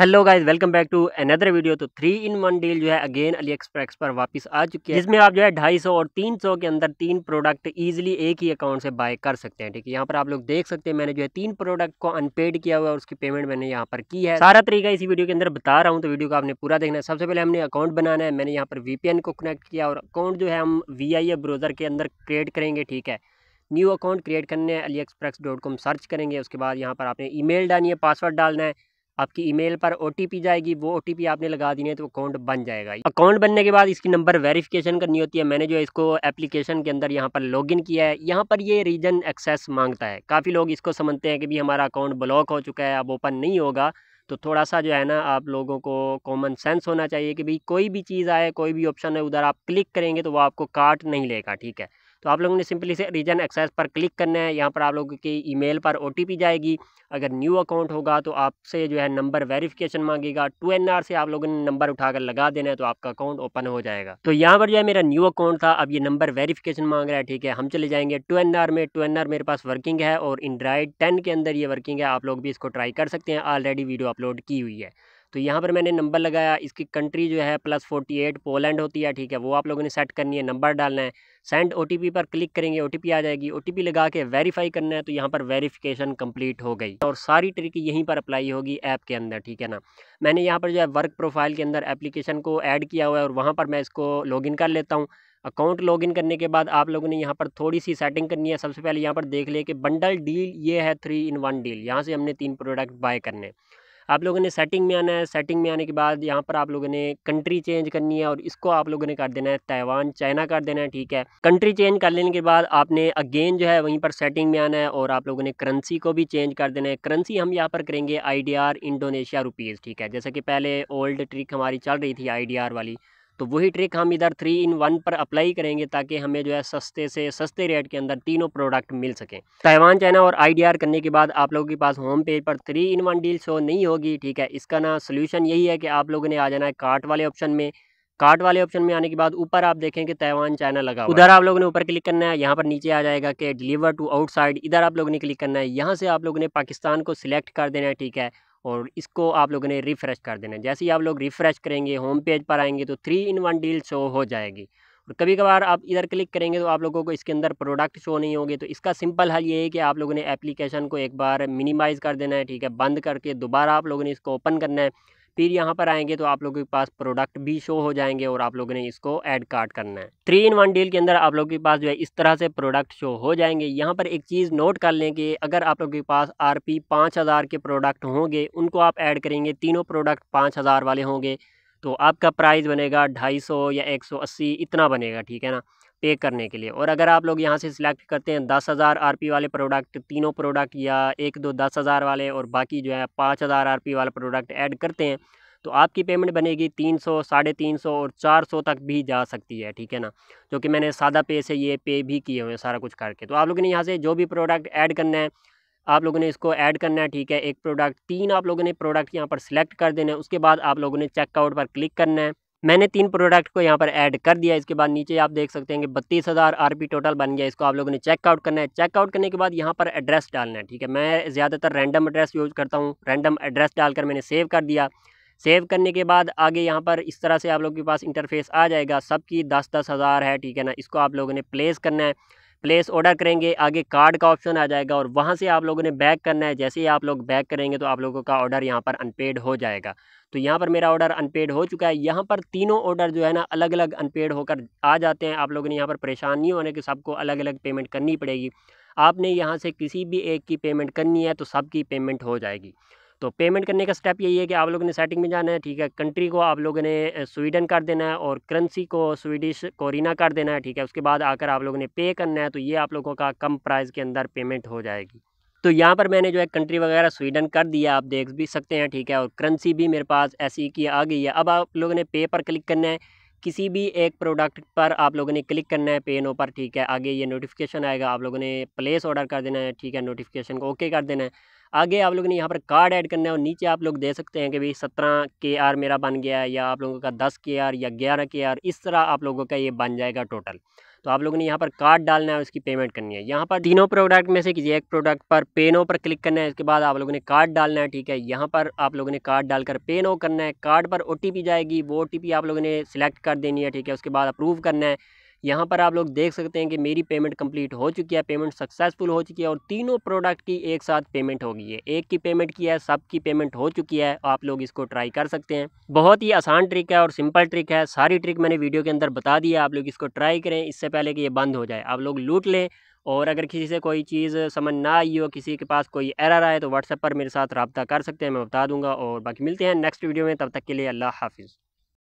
hello guys welcome back to another video तो three in one deal जो है again Ali express पर वापस आ चुकी है जिसमें आप जो है ढाई सौ और तीन सौ के अंदर तीन प्रोडक्ट इजीली एक ही अकाउंट से बाय कर सकते हैं ठीक है यहाँ पर आप लोग देख सकते हैं मैंने जो है तीन प्रोडक्ट को अनपेड किया हुआ है उसकी पेमेंट मैंने यहाँ पर की है सारा तरीका इसी वीडियो के अंदर बता रहा हूँ तो वीडियो को आपने पूरा देखना है सबसे पहले हमने अकाउंट बनाना है मैंने यहाँ पर वीपीएन को कनेक्ट किया और अकाउंट जो है हम वी या ब्रोजर के अंदर क्रिएट करेंगे ठीक है न्यू अकाउंट क्रिएट करने अली डॉट कॉम सर्च करेंगे उसके बाद यहाँ पर आपने ई डालनी है पासवर्ड डालना है आपकी ईमेल पर ओ जाएगी वो ओ आपने लगा दी है तो अकाउंट बन जाएगा अकाउंट बनने के बाद इसकी नंबर वेरिफिकेशन करनी होती है मैंने जो इसको एप्लीकेशन के अंदर यहाँ पर लॉगिन किया है यहाँ पर ये रीजन एक्सेस मांगता है काफ़ी लोग इसको समझते हैं कि भी हमारा अकाउंट ब्लॉक हो चुका है अब ओपन नहीं होगा तो थोड़ा सा जो है ना आप लोगों को कॉमन सेंस होना चाहिए कि भाई कोई भी चीज़ आए कोई भी ऑप्शन है उधर आप क्लिक करेंगे तो वो आपको काट नहीं लेगा ठीक है तो आप लोगों ने सिंपली से रीजन एक्सेस पर क्लिक करना है यहाँ पर आप लोगों की ईमेल पर ओ जाएगी अगर न्यू अकाउंट होगा तो आपसे जो है नंबर वेरिफिकेशन मांगेगा टू एन आर से आप लोगों ने नंबर उठाकर लगा देना है तो आपका अकाउंट ओपन हो जाएगा तो यहाँ पर जो है मेरा न्यू अकाउंट था अब ये नंबर वेरिफिकेशन मांग रहा है ठीक है हम चले जाएंगे टू एन आर में टू एन आर मेरे पास वर्किंग है और एंड्राइड टेन के अंदर ये वर्किंग है आप लोग भी इसको ट्राई कर सकते हैं ऑलरेडी वीडियो अपलोड की हुई है तो यहाँ पर मैंने नंबर लगाया इसकी कंट्री जो है प्लस फोर्टी एट पोलैंड होती है ठीक है वो आप लोगों ने सेट करनी है नंबर डालना है सेंड ओ पर क्लिक करेंगे ओ आ जाएगी ओ लगा के वेरीफाई करना है तो यहाँ पर वेरीफिकेशन कंप्लीट हो गई और सारी ट्रिक यहीं पर अप्लाई होगी ऐप के अंदर ठीक है ना मैंने यहाँ पर जो है वर्क प्रोफाइल के अंदर एप्लीकेशन को ऐड किया हुआ है और वहाँ पर मैं इसको लॉगिन कर लेता हूँ अकाउंट लॉगिन करने के बाद आप लोगों ने यहाँ पर थोड़ी सी सेटिंग करनी है सबसे पहले यहाँ पर देख ले कि बंडल डील ये है थ्री इन वन डील यहाँ से हमने तीन प्रोडक्ट बाय करने आप लोगों ने सेटिंग में आना है सेटिंग में आने के बाद यहाँ पर आप लोगों ने कंट्री चेंज करनी है और इसको आप लोगों ने कर देना है ताइवान चाइना कर देना है ठीक है कंट्री चेंज कर लेने के बाद आपने अगेन जो है वहीं पर सेटिंग में आना है और आप लोगों ने करेंसी को भी चेंज कर देना है करेंसी हम यहाँ पर करेंगे आई इंडोनेशिया रुपीज़ ठीक है जैसा कि पहले ओल्ड ट्रिक हमारी चल रही थी आई वाली तो वही ट्रिक हम इधर थ्री इन वन पर अप्लाई करेंगे ताकि हमें जो है सस्ते से सस्ते रेट के अंदर तीनों प्रोडक्ट मिल सकें ताइवान चाइना और आईडीआर करने के बाद आप लोगों के पास होम पेज पर three in one deal show नहीं होगी ठीक है इसका ना सोल्यूशन यही है कि आप लोगों ने आ जाना है कार्ट वाले ऑप्शन में कार्ट वाले ऑप्शन में आने के बाद ऊपर आप देखें कि ताइवान चाइना लगा उधर आप लोगों ने ऊपर क्लिक करना है यहाँ पर नीचे आ जाएगा कि डिलीवर टू आउटसाइड इधर आप लोगों ने क्लिक करना है यहाँ से आप लोगों ने पाकिस्तान को सिलेक्ट कर देना है ठीक है और इसको आप लोगों ने रिफ़्रेश कर देना जैसे ही आप लोग रिफ़्रेश करेंगे होम पेज पर आएंगे तो three in one deal show हो जाएगी और कभी कभार आप इधर क्लिक करेंगे तो आप लोगों को इसके अंदर प्रोडक्ट शो नहीं होंगे तो इसका सिंपल हल ये है कि आप लोगों ने एप्लीकेशन को एक बार मिनिमाइज़ कर देना है ठीक है बंद करके दोबारा आप लोगों ने इसको ओपन करना है फिर यहाँ पर आएंगे तो आप लोगों के पास प्रोडक्ट भी शो हो जाएंगे और आप लोगों ने इसको एड कार्ड करना है थ्री इन वन डील के अंदर आप लोगों के पास जो है इस तरह से प्रोडक्ट शो हो जाएंगे यहाँ पर एक चीज़ नोट कर लें कि अगर आप लोगों के पास आर पी के प्रोडक्ट होंगे उनको आप ऐड करेंगे तीनों प्रोडक्ट पाँच वाले होंगे तो आपका प्राइस बनेगा ढाई या एक इतना बनेगा ठीक है ना पे करने के लिए और अगर आप लोग यहाँ से सिलेक्ट करते हैं दस हज़ार आर वाले प्रोडक्ट तीनों प्रोडक्ट या एक दो दस हज़ार वाले और बाकी जो है पाँच हज़ार आर वाला प्रोडक्ट ऐड करते हैं तो आपकी पेमेंट बनेगी तीन सौ साढ़े तीन सौ और चार सौ तक भी जा सकती है ठीक है ना जो कि मैंने सादा पे से ये पे भी किए हुए हैं सारा कुछ करके तो आप लोगों ने यहाँ से जो भी प्रोडक्ट ऐड करना है आप लोगों ने इसको ऐड करना है ठीक है एक प्रोडक्ट तीन आप लोगों ने प्रोडक्ट यहाँ पर सिलेक्ट कर देना है उसके बाद आप लोगों ने चेकआउट पर क्लिक करना है मैंने तीन प्रोडक्ट को यहाँ पर ऐड कर दिया इसके बाद नीचे आप देख सकते हैं कि बत्तीस हज़ार आर टोटल बन गया इसको आप लोगों ने चेकआउट करना है चेकआउट करने के बाद यहाँ पर एड्रेस डालना है ठीक है मैं ज़्यादातर रैंडम एड्रेस यूज़ करता हूँ रैंडम एड्रेस डालकर मैंने सेव कर दिया सेव करने के बाद आगे यहाँ पर इस तरह से आप लोगों के पास इंटरफेस आ जाएगा सबकी दस दस हज़ार है ठीक है ना इसको आप लोगों ने प्लेस करना है प्लेस ऑर्डर करेंगे आगे कार्ड का ऑप्शन आ जाएगा और वहाँ से आप लोगों ने बैक करना है जैसे ही आप लोग बैक करेंगे तो आप लोगों का ऑर्डर यहाँ पर अनपेड हो जाएगा तो यहाँ पर मेरा ऑर्डर अनपेड हो चुका है यहाँ पर तीनों ऑर्डर जो है ना अलग अलग अनपेड होकर आ जाते हैं आप लोगों ने यहाँ पर परेशान नहीं होने की सबको अलग अलग पेमेंट करनी पड़ेगी आपने यहाँ से किसी भी एक की पेमेंट करनी है तो सबकी पेमेंट हो जाएगी तो पेमेंट करने का स्टेप यही है कि आप लोगों ने सेटिंग में जाना है ठीक है कंट्री को आप लोगों ने स्वीडन कर देना है और करेंसी को स्वीडिश कोरिना कर देना है ठीक है उसके बाद आकर आप लोगों ने पे करना है तो ये आप लोगों का कम प्राइस के अंदर पेमेंट हो जाएगी तो यहाँ पर मैंने जो है कंट्री वगैरह स्वीडन कर दिया आप देख भी सकते हैं ठीक है और करेंसी भी मेरे पास ऐसी की आ गई है अब आप लोगों ने पे पर क्लिक करना है किसी भी एक प्रोडक्ट पर आप लोगों ने क्लिक करना है पे नो पर ठीक है आगे ये नोटिफिकेशन आएगा आप लोगों ने प्लेस ऑर्डर कर देना है ठीक है नोटिफिकेशन को ओके कर देना है आगे आप लोगों ने यहाँ पर कार्ड ऐड करना है और नीचे आप लोग दे सकते हैं कि भाई सत्रह के आर मेरा बन गया है या आप लोगों का दस के आर या ग्यारह के आर इस तरह आप लोगों का ये बन जाएगा टोटल तो आप लोगों ने यहाँ पर कार्ड डालना है उसकी पेमेंट करनी है यहाँ पर तीनों प्रोडक्ट में से किसी एक प्रोडक्ट पर पे नो पर क्लिक करना है इसके बाद आप लोगों ने कार्ड डालना है ठीक है यहाँ पर आप लोगों ने कार्ड डालकर पे नो करना है कार्ड पर ओ जाएगी वो ओ आप लोगों ने सिलेक्ट कर देनी है ठीक है उसके बाद अप्रूव करना है यहाँ पर आप लोग देख सकते हैं कि मेरी पेमेंट कंप्लीट हो चुकी है पेमेंट सक्सेसफुल हो चुकी है और तीनों प्रोडक्ट की एक साथ पेमेंट हो गई है एक की पेमेंट की है सब की पेमेंट हो चुकी है आप लोग इसको ट्राई कर सकते हैं बहुत ही आसान ट्रिक है और सिंपल ट्रिक है सारी ट्रिक मैंने वीडियो के अंदर बता दी है आप लोग इसको ट्राई करें इससे पहले कि ये बंद हो जाए आप लोग लूट लें और अगर किसी से कोई चीज़ समझ ना आई हो किसी के पास कोई एरर आए तो व्हाट्सएप पर मेरे साथ रबता कर सकते हैं मैं बता दूंगा और बाकी मिलते हैं नेक्स्ट वीडियो में तब तक के लिए अल्लाह हाफिज़